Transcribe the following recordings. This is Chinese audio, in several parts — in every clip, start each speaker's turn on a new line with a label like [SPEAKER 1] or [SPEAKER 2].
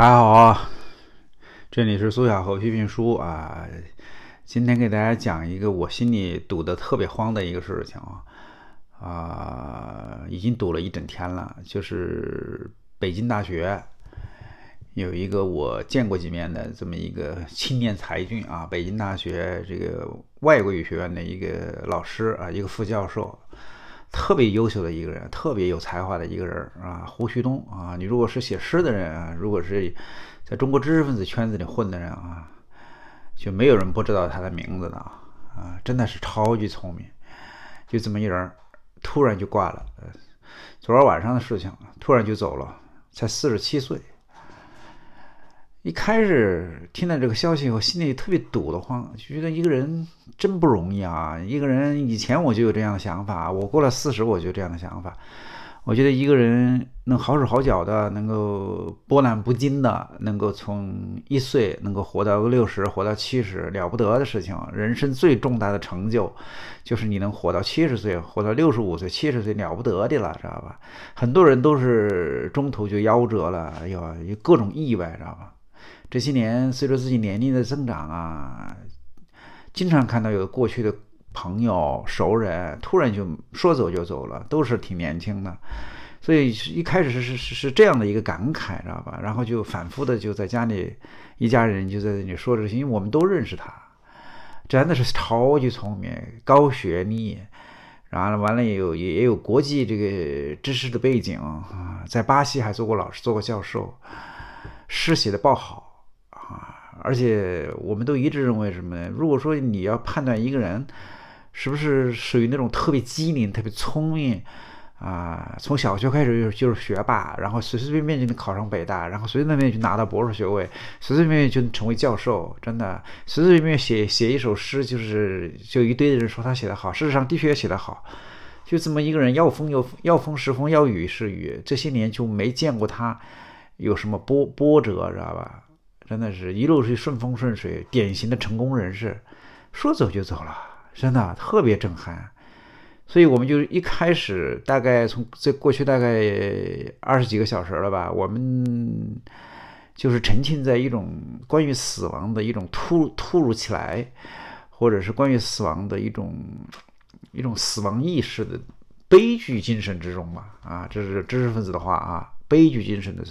[SPEAKER 1] 大家好啊，这里是苏小猴批评书啊，今天给大家讲一个我心里堵得特别慌的一个事情啊，啊，已经堵了一整天了，就是北京大学有一个我见过几面的这么一个青年才俊啊，北京大学这个外国语学院的一个老师啊，一个副教授。特别优秀的一个人，特别有才华的一个人啊，胡旭东啊！你如果是写诗的人，如果是在中国知识分子圈子里混的人啊，就没有人不知道他的名字的啊！啊，真的是超级聪明，就这么一人，突然就挂了。昨儿晚上的事情，突然就走了，才四十七岁。一开始听到这个消息，我心里特别堵得慌，就觉得一个人真不容易啊。一个人以前我就有这样的想法，我过了四十，我就这样的想法。我觉得一个人能好手好脚的，能够波澜不惊的，能够从一岁能够活到六十，活到七十，了不得的事情。人生最重大的成就，就是你能活到七十岁，活到六十五岁，七十岁了不得的了，知道吧？很多人都是中途就夭折了，有各种意外，知道吧？这些年，随着自己年龄的增长啊，经常看到有过去的朋友、熟人突然就说走就走了，都是挺年轻的，所以一开始是是是这样的一个感慨，知道吧？然后就反复的就在家里，一家人就在那里说这些，因为我们都认识他，真的是超级聪明、高学历，然后完了有也也有国际这个知识的背景啊，在巴西还做过老师、做过教授，诗写的爆好。而且我们都一致认为什么呢？如果说你要判断一个人是不是属于那种特别机灵、特别聪明啊，从小学开始就是学霸，然后随随便便就能考上北大，然后随随便便就拿到博士学位，随随便便就成为教授，真的随随便便写写一首诗，就是就一堆的人说他写得好。事实上，的确也写得好。就这么一个人，要风有，要风是风，要雨是雨，这些年就没见过他有什么波波折，知道吧？真的是，一路是顺风顺水，典型的成功人士，说走就走了，真的特别震撼。所以，我们就一开始，大概从这过去大概二十几个小时了吧，我们就是沉浸在一种关于死亡的一种突突如其来，或者是关于死亡的一种一种死亡意识的悲剧精神之中嘛。啊，这是知识分子的话啊，悲剧精神的。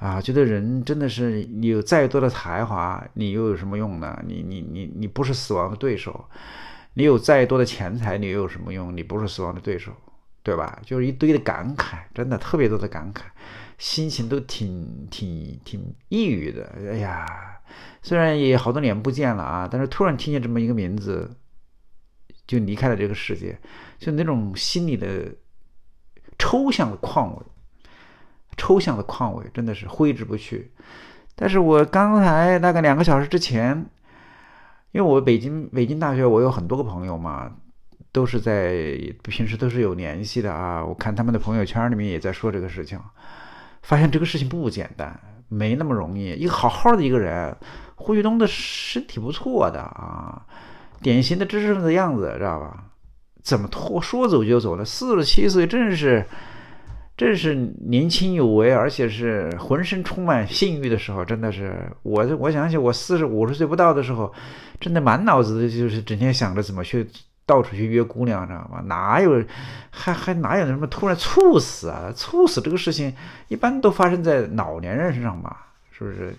[SPEAKER 1] 啊，觉得人真的是，你有再多的才华，你又有什么用呢？你你你你不是死亡的对手，你有再多的钱财，你又有什么用？你不是死亡的对手，对吧？就是一堆的感慨，真的特别多的感慨，心情都挺挺挺抑郁的。哎呀，虽然也好多年不见了啊，但是突然听见这么一个名字，就离开了这个世界，就那种心里的抽象的况味。抽象的况味真的是挥之不去，但是我刚才大概两个小时之前，因为我北京北京大学，我有很多个朋友嘛，都是在平时都是有联系的啊。我看他们的朋友圈里面也在说这个事情，发现这个事情不简单，没那么容易。一个好好的一个人，胡旭东的身体不错的啊，典型的知识分子样子，知道吧？怎么拖说走就走了？四十七岁真是。正是年轻有为，而且是浑身充满性欲的时候，真的是我，我想起我四十五十岁不到的时候，真的满脑子的就是整天想着怎么去到处去约姑娘，你知道吗？哪有还还哪有什么突然猝死啊？猝死这个事情一般都发生在老年人身上嘛，是不是？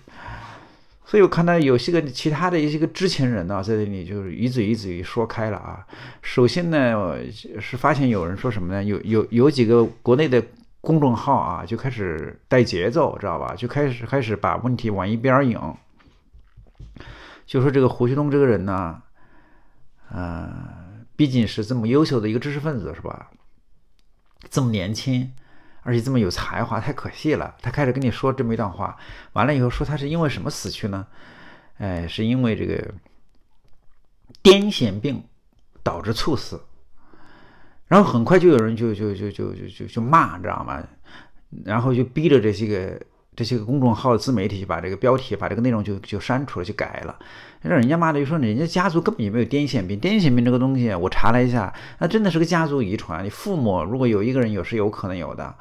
[SPEAKER 1] 所以我看到有些个其他的一些个知情人呢，在这里就是一嘴一嘴说开了啊。首先呢，是发现有人说什么呢？有有有几个国内的。公众号啊，就开始带节奏，知道吧？就开始开始把问题往一边引，就说这个胡旭东这个人呢，呃，毕竟是这么优秀的一个知识分子，是吧？这么年轻，而且这么有才华，太可惜了。他开始跟你说这么一段话，完了以后说他是因为什么死去呢？哎，是因为这个癫痫病导致猝死。然后很快就有人就就就就就就就骂，知道吗？然后就逼着这些个这些个公众号自媒体把这个标题、把这个内容就就删除了，就改了。让人家骂的，就说人家家族根本也没有癫痫病，癫痫病这个东西我查了一下，那真的是个家族遗传，你父母如果有一个人有，是有可能有的。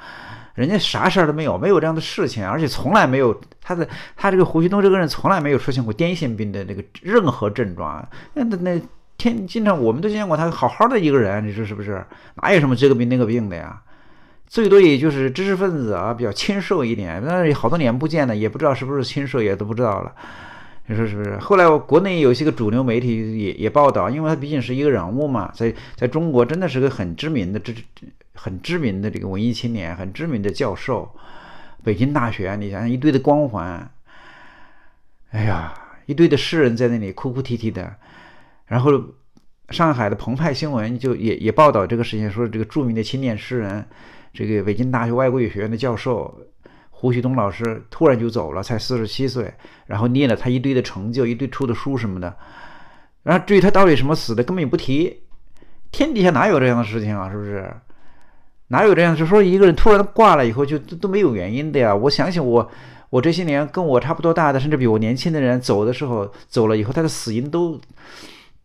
[SPEAKER 1] 人家啥事儿都没有，没有这样的事情，而且从来没有他的他这个胡旭东这个人从来没有出现过癫痫病的那个任何症状。那那。天经常我们都见过他，好好的一个人，你说是不是？哪有什么这个病那个病的呀？最多也就是知识分子啊，比较清瘦一点。但是好多年不见了，也不知道是不是清瘦，也都不知道了。你说是不是？后来国内有些个主流媒体也也报道，因为他毕竟是一个人物嘛，在在中国真的是个很知名的知很知名的这个文艺青年，很知名的教授，北京大学，你想想一堆的光环。哎呀，一堆的诗人在那里哭哭啼啼的。然后，上海的澎湃新闻就也也报道这个事情，说这个著名的青年诗人，这个北京大学外国语学院的教授胡旭东老师突然就走了，才四十七岁。然后念了他一堆的成就，一堆出的书什么的。然后至于他到底什么死的，根本不提。天底下哪有这样的事情啊？是不是？哪有这样？就说一个人突然挂了以后，就都没有原因的呀？我想想，我我这些年跟我差不多大的，甚至比我年轻的人，走的时候走了以后，他的死因都。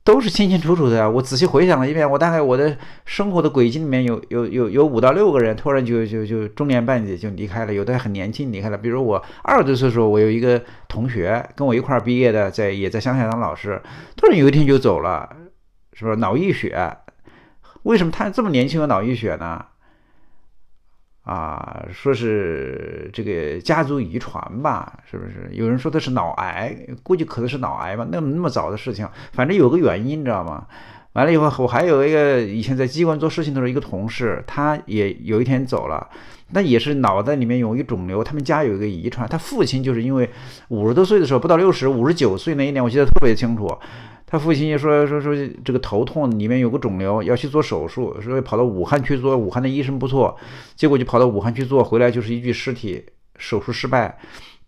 [SPEAKER 1] 都是清清楚楚的呀。我仔细回想了一遍，我大概我的生活的轨迹里面有有有有五到六个人突然就就就中年半截就离开了，有的很年轻离开了。比如我二的时候，我有一个同学跟我一块儿毕业的，在也在乡下当老师，突然有一天就走了，是不是脑溢血？为什么他这么年轻有脑溢血呢？啊，说是这个家族遗传吧，是不是？有人说他是脑癌，估计可能是脑癌吧。那么那么早的事情，反正有个原因，你知道吗？完了以后，我还有一个以前在机关做事情的时候，一个同事，他也有一天走了，那也是脑袋里面有一肿瘤。他们家有一个遗传，他父亲就是因为五十多岁的时候，不到六十五十九岁那一年，我记得特别清楚。他父亲也说说说这个头痛里面有个肿瘤要去做手术，说跑到武汉去做，武汉的医生不错，结果就跑到武汉去做，回来就是一具尸体，手术失败。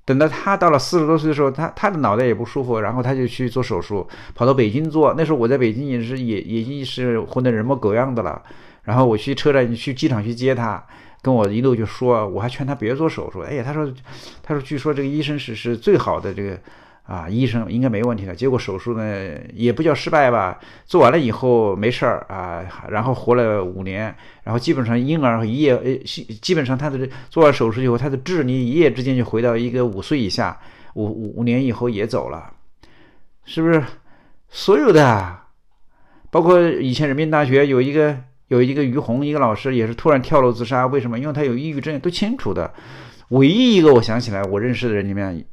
[SPEAKER 1] 等到他到了四十多岁的时候，他他的脑袋也不舒服，然后他就去做手术，跑到北京做。那时候我在北京也是也也已经是混得人模狗样的了，然后我去车站去机场去接他，跟我一路就说，我还劝他别做手术，哎，他说他说据说这个医生是是最好的这个。啊，医生应该没问题的。结果手术呢也不叫失败吧，做完了以后没事儿啊。然后活了五年，然后基本上婴儿一夜呃，基本上他的做完手术以后，他的智力一夜之间就回到一个五岁以下，五五五年以后也走了，是不是？所有的，包括以前人民大学有一个有一个于洪一个老师，也是突然跳楼自杀，为什么？因为他有抑郁症，都清楚的。唯一一个我想起来我认识的人里面。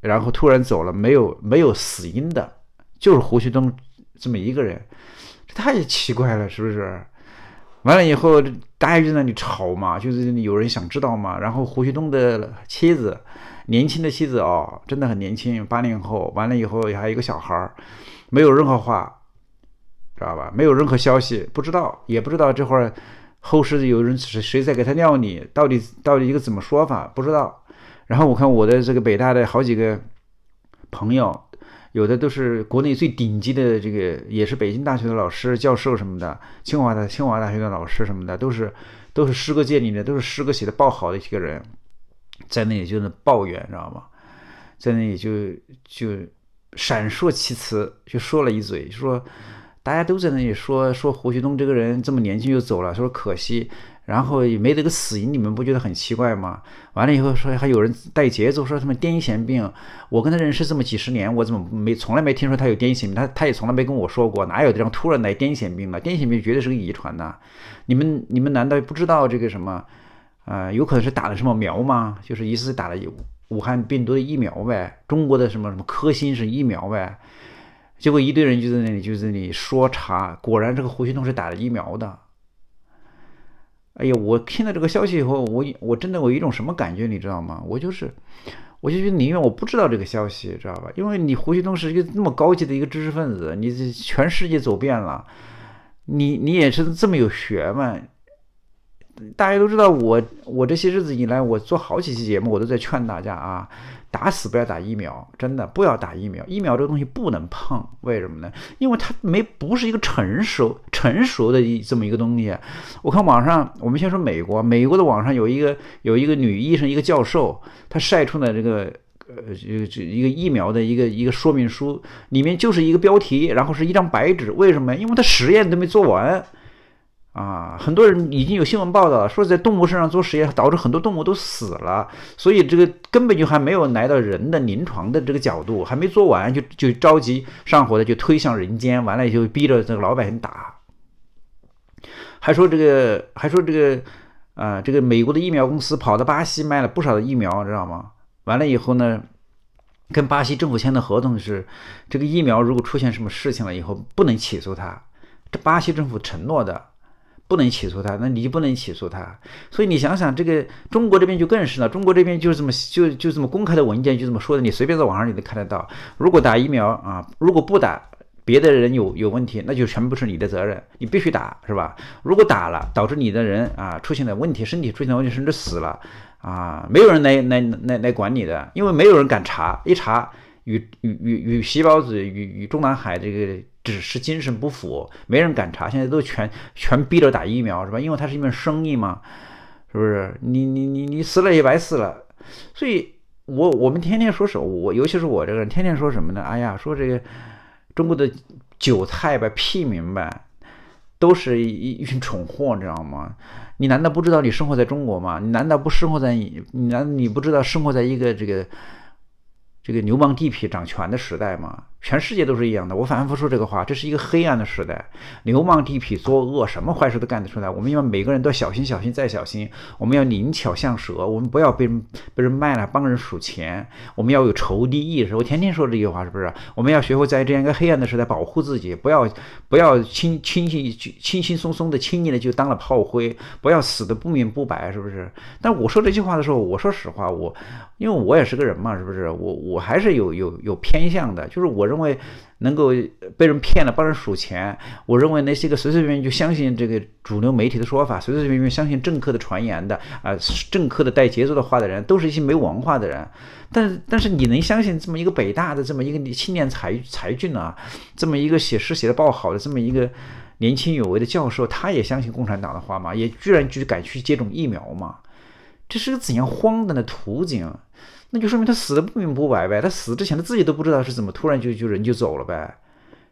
[SPEAKER 1] 然后突然走了，没有没有死因的，就是胡旭东这么一个人，这太奇怪了，是不是？完了以后大家就在那里吵嘛，就是有人想知道嘛。然后胡旭东的妻子，年轻的妻子哦，真的很年轻，八零后。完了以后还有一个小孩，没有任何话，知道吧？没有任何消息，不知道，也不知道这会儿后世有人谁在给他料理，到底到底一个怎么说法，不知道。然后我看我的这个北大的好几个朋友，有的都是国内最顶级的这个，也是北京大学的老师、教授什么的，清华的清华大学的老师什么的，都是都是诗歌界里面都是诗歌写的爆好的几个人，在那里就那抱怨，知道吗？在那里就就闪烁其词，就说了一嘴，就说大家都在那里说说胡旭东这个人这么年轻就走了，说可惜。然后也没这个死因，你们不觉得很奇怪吗？完了以后说还有人带节奏，说什么癫痫病。我跟他认识这么几十年，我怎么没从来没听说他有癫痫病？他他也从来没跟我说过，哪有这样突然来癫痫病的？癫痫病绝对是个遗传的。你们你们难道不知道这个什么？呃，有可能是打了什么苗吗？就是疑似打了武汉病毒的疫苗呗，中国的什么什么科兴是疫苗呗。结果一堆人就在那里就在那里说查，果然这个胡旭东是打了疫苗的。哎呀，我听到这个消息以后，我我真的我一种什么感觉，你知道吗？我就是，我就觉得宁愿我不知道这个消息，知道吧？因为你胡旭东是一个那么高级的一个知识分子，你这全世界走遍了，你你也是这么有学问。大家都知道，我我这些日子以来，我做好几期节目，我都在劝大家啊，打死不要打疫苗，真的不要打疫苗。疫苗这个东西不能碰，为什么呢？因为它没不是一个成熟成熟的这么一个东西。我看网上，我们先说美国，美国的网上有一个有一个女医生，一个教授，她晒出了这个呃这这一个疫苗的一个一个说明书，里面就是一个标题，然后是一张白纸。为什么？因为她实验都没做完。啊，很多人已经有新闻报道说在动物身上做实验，导致很多动物都死了，所以这个根本就还没有来到人的临床的这个角度，还没做完就就着急上火的就推向人间，完了就逼着这个老百姓打，还说这个还说这个啊，这个美国的疫苗公司跑到巴西卖了不少的疫苗，知道吗？完了以后呢，跟巴西政府签的合同是，这个疫苗如果出现什么事情了以后不能起诉他，这巴西政府承诺的。不能起诉他，那你就不能起诉他。所以你想想，这个中国这边就更是了。中国这边就是这么就就这么公开的文件就这么说的，你随便在网上你都看得到。如果打疫苗啊，如果不打，别的人有有问题，那就全部是你的责任，你必须打，是吧？如果打了导致你的人啊出现了问题，身体出现了问题甚至死了啊，没有人来来来来管你的，因为没有人敢查，一查。与与与与细胞子与与中南海这个只是精神不符，没人敢查，现在都全全逼着打疫苗是吧？因为它是一门生意嘛，是不是？你你你你死了也白死了。所以我我们天天说什么？我尤其是我这个人，天天说什么呢？哎呀，说这个中国的韭菜吧、屁民吧，都是一一群蠢货，知道吗？你难道不知道你生活在中国吗？你难道不生活在你？你难道你不知道生活在一个这个？这个牛虻地痞掌权的时代嘛。全世界都是一样的，我反复说这个话，这是一个黑暗的时代，流氓地痞作恶，什么坏事都干得出来。我们要每个人都小心，小心再小心。我们要灵巧像蛇，我们不要被被人卖了帮人数钱。我们要有仇敌意识。我天天说这句话，是不是？我们要学会在这样一个黑暗的时代保护自己，不要不要轻轻轻轻轻松松的轻易的就当了炮灰，不要死的不明不白，是不是？但我说这句话的时候，我说实话，我因为我也是个人嘛，是不是？我我还是有有有偏向的，就是我。认为能够被人骗了帮人数钱，我认为那些个随随便便就相信这个主流媒体的说法，随随便便相信政客的传言的啊，政客的带节奏的话的人，都是一些没文化的人。但但是你能相信这么一个北大的这么一个青年才才俊啊，这么一个写诗写的爆好的这么一个年轻有为的教授，他也相信共产党的话吗？也居然就敢去接种疫苗吗？这是个怎样荒诞的图景？那就说明他死的不明不白呗，他死之前他自己都不知道是怎么突然就就人就走了呗，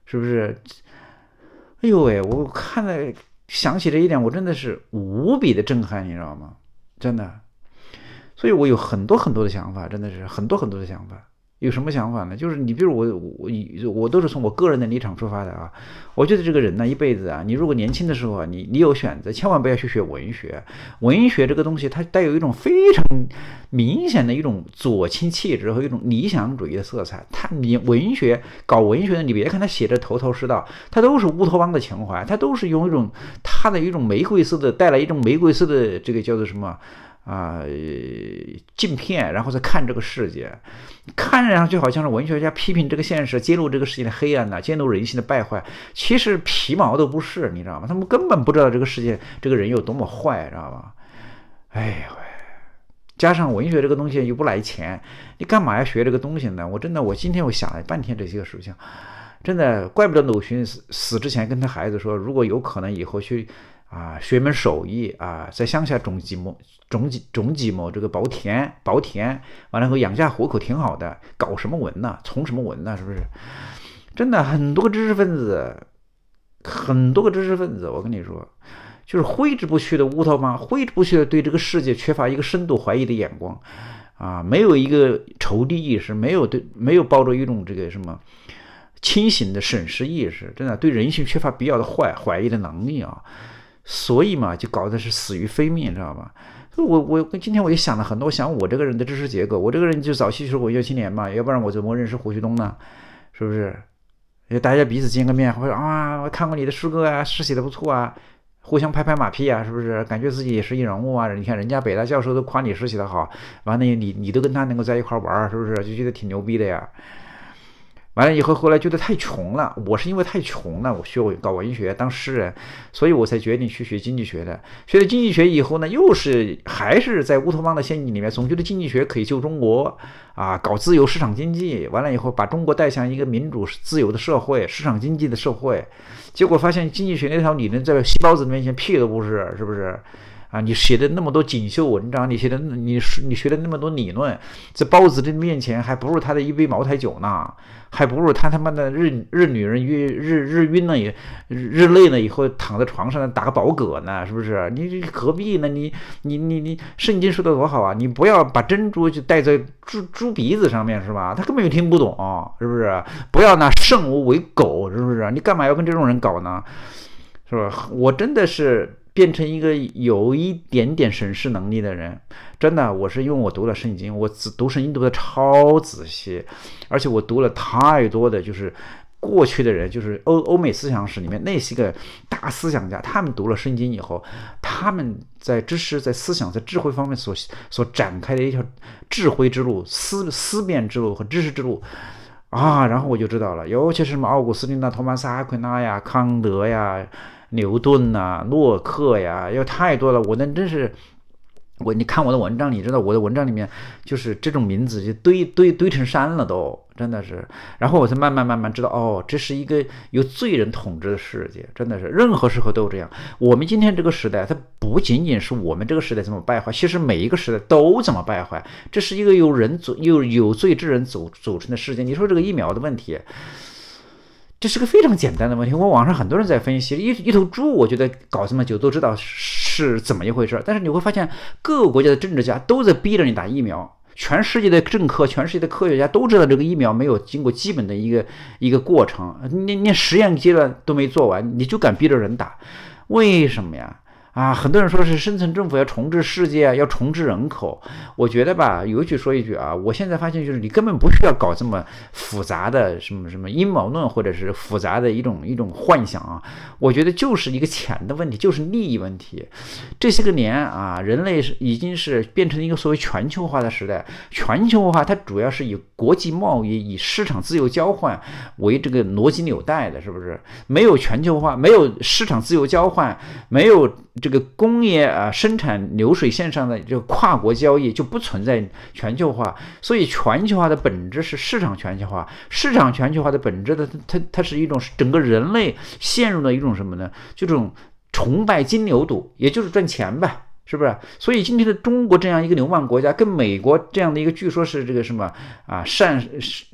[SPEAKER 1] 是不是？哎呦喂，我看了想起这一点，我真的是无比的震撼，你知道吗？真的，所以我有很多很多的想法，真的是很多很多的想法。有什么想法呢？就是你，比如我，我我都是从我个人的立场出发的啊。我觉得这个人呢，一辈子啊，你如果年轻的时候啊，你你有选择，千万不要去学文学。文学这个东西，它带有一种非常明显的一种左倾气质和一种理想主义的色彩。它，你文学搞文学的，你别看他写的头头是道，他都是乌托邦的情怀，他都是用一种他的一种玫瑰色的，带来一种玫瑰色的这个叫做什么？啊，镜片，然后再看这个世界，看上去好像是文学家批评这个现实，揭露这个世界的黑暗呐，揭露人性的败坏，其实皮毛都不是，你知道吗？他们根本不知道这个世界这个人有多么坏，知道吗？哎呦，加上文学这个东西又不来钱，你干嘛要学这个东西呢？我真的，我今天我想了半天这些个事情，真的，怪不得鲁迅死死之前跟他孩子说，如果有可能以后去。啊，学门手艺啊，在乡下种几亩，种几种几亩这个薄田，薄田完了以后养家糊口挺好的。搞什么文呢？从什么文呢？是不是？真的很多个知识分子，很多个知识分子，我跟你说，就是挥之不去的乌托邦，挥之不去的对这个世界缺乏一个深度怀疑的眼光啊，没有一个仇敌意识，没有对，没有抱着一种这个什么清醒的审视意识，真的对人性缺乏必要的坏怀疑的能力啊。所以嘛，就搞的是死于非命，你知道吗？我我今天我就想了很多，想我这个人的知识结构，我这个人就早期是文学青年嘛，要不然我怎么认识胡旭东呢，是不是？大家彼此见个面，或者啊，我看过你的诗歌啊，诗写的不错啊，互相拍拍马屁啊，是不是？感觉自己也是一人物啊？你看人家北大教授都夸你诗写的好，完了你你都跟他能够在一块玩，是不是？就觉得挺牛逼的呀。完了以后，后来觉得太穷了。我是因为太穷了，我学搞文学当诗人，所以我才决定去学经济学的。学了经济学以后呢，又是还是在乌托邦的陷阱里面，总觉得经济学可以救中国啊，搞自由市场经济，完了以后把中国带向一个民主自由的社会、市场经济的社会。结果发现经济学那套理论在细胞子面前屁都不是，是不是？啊！你写的那么多锦绣文章，你写的你你学的那么多理论，在包子的面前还不如他的一杯茅台酒呢，还不如他他妈的日日女人晕日日晕了也日累了以后躺在床上打个饱嗝呢，是不是？你何必呢？你你你你圣经说的多好啊！你不要把珍珠就戴在猪猪鼻子上面是吧？他根本就听不懂，是不是？不要拿圣物喂狗，是不是？你干嘛要跟这种人搞呢？是吧？我真的是。变成一个有一点点审视能力的人，真的，我是因为我读了圣经，我只读圣经读的超仔细，而且我读了太多的就是过去的人，就是欧欧美思想史里面那些个大思想家，他们读了圣经以后，他们在知识、在思想、在智慧方面所所展开的一条智慧之路、思思辨之路和知识之路啊，然后我就知道了，尤其是什么奥古斯丁啊、托马斯阿奎那呀、康德呀。牛顿呐，洛克呀，要太多了。我那真是，我你看我的文章，你知道我的文章里面就是这种名字就堆堆堆成山了，都真的是。然后我才慢慢慢慢知道，哦，这是一个由罪人统治的世界，真的是，任何时候都这样。我们今天这个时代，它不仅仅是我们这个时代怎么败坏，其实每一个时代都怎么败坏。这是一个由人组，又有罪之人组组成的世界。你说这个疫苗的问题？这是个非常简单的问题，我网上很多人在分析一一头猪，我觉得搞这么久都知道是怎么一回事。但是你会发现，各个国家的政治家都在逼着你打疫苗，全世界的政客、全世界的科学家都知道这个疫苗没有经过基本的一个一个过程，连连实验阶段都没做完，你就敢逼着人打，为什么呀？啊，很多人说是深层政府要重置世界啊，要重置人口。我觉得吧，有一句说一句啊，我现在发现就是你根本不需要搞这么复杂的什么什么阴谋论，或者是复杂的一种一种幻想啊。我觉得就是一个钱的问题，就是利益问题。这些个年啊，人类是已经是变成一个所谓全球化的时代。全球化它主要是以国际贸易、以市场自由交换为这个逻辑纽带的，是不是？没有全球化，没有市场自由交换，没有。这个工业啊，生产流水线上的这个跨国交易就不存在全球化，所以全球化的本质是市场全球化。市场全球化的本质，它它它是一种整个人类陷入了一种什么呢？就这种崇拜金牛犊，也就是赚钱呗。是不是？所以今天的中国这样一个流氓国家，跟美国这样的一个据说是这个什么啊善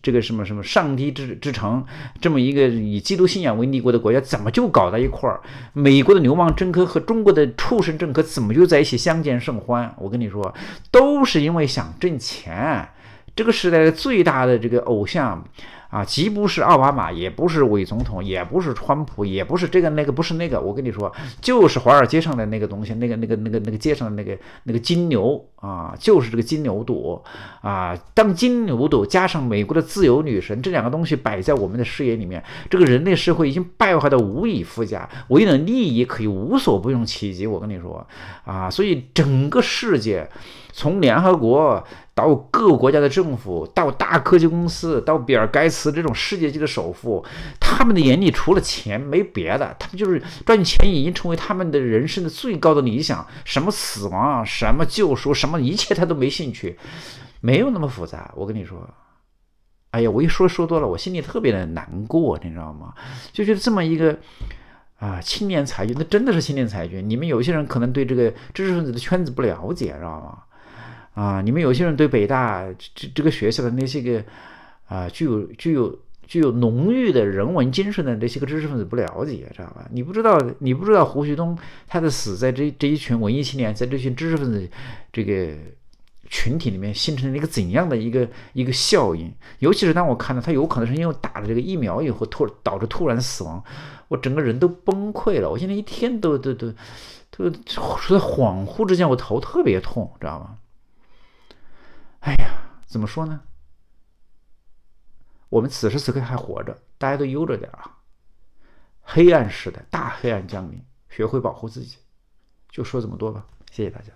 [SPEAKER 1] 这个什么什么上帝之之城这么一个以基督信仰为立国的国家，怎么就搞在一块儿？美国的流氓政客和中国的畜生政客怎么就在一起相见甚欢？我跟你说，都是因为想挣钱。这个时代的最大的这个偶像。啊，既不是奥巴马，也不是伪总统，也不是川普，也不是这个那个，不是那个。我跟你说，就是华尔街上的那个东西，那个那个那个那个街上的那个那个金牛啊，就是这个金牛肚啊。当金牛肚加上美国的自由女神这两个东西摆在我们的视野里面，这个人类社会已经败坏的无以复加，为了利益可以无所不用其极。我跟你说啊，所以整个世界。从联合国到各国家的政府，到大科技公司，到比尔盖茨这种世界级的首富，他们的眼里除了钱没别的，他们就是赚钱已经成为他们的人生的最高的理想。什么死亡，什么救赎，什么一切他都没兴趣，没有那么复杂。我跟你说，哎呀，我一说说多了，我心里特别的难过，你知道吗？就觉得这么一个啊青年才俊，那真的是青年才俊。你们有些人可能对这个知识分子的圈子不了解，知道吗？啊，你们有些人对北大这这这个学校的那些个啊，具有具有具有浓郁的人文精神的那些个知识分子不了解，知道吧？你不知道，你不知道胡旭东他的死在这这一群文艺青年，在这群知识分子这个群体里面形成了一个怎样的一个一个效应？尤其是当我看到他有可能是因为打了这个疫苗以后突导致突然死亡，我整个人都崩溃了。我现在一天都都都都处在恍惚之间，我头特别痛，知道吗？哎呀，怎么说呢？我们此时此刻还活着，大家都悠着点啊！黑暗时代，大黑暗降临，学会保护自己。就说这么多吧，谢谢大家。